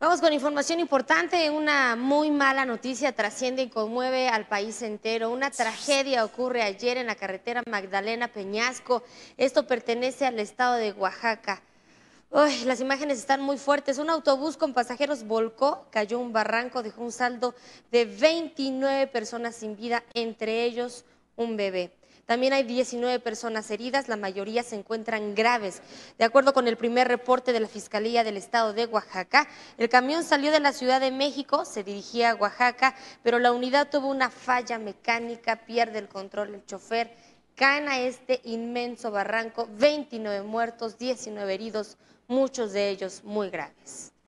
Vamos con información importante. Una muy mala noticia trasciende y conmueve al país entero. Una tragedia ocurre ayer en la carretera Magdalena Peñasco. Esto pertenece al estado de Oaxaca. las imágenes están muy fuertes. Un autobús con pasajeros volcó, cayó un barranco, dejó un saldo de 29 personas sin vida, entre ellos un bebé. También hay 19 personas heridas, la mayoría se encuentran graves. De acuerdo con el primer reporte de la Fiscalía del Estado de Oaxaca, el camión salió de la Ciudad de México, se dirigía a Oaxaca, pero la unidad tuvo una falla mecánica, pierde el control el chofer, Cana este inmenso barranco, 29 muertos, 19 heridos, muchos de ellos muy graves.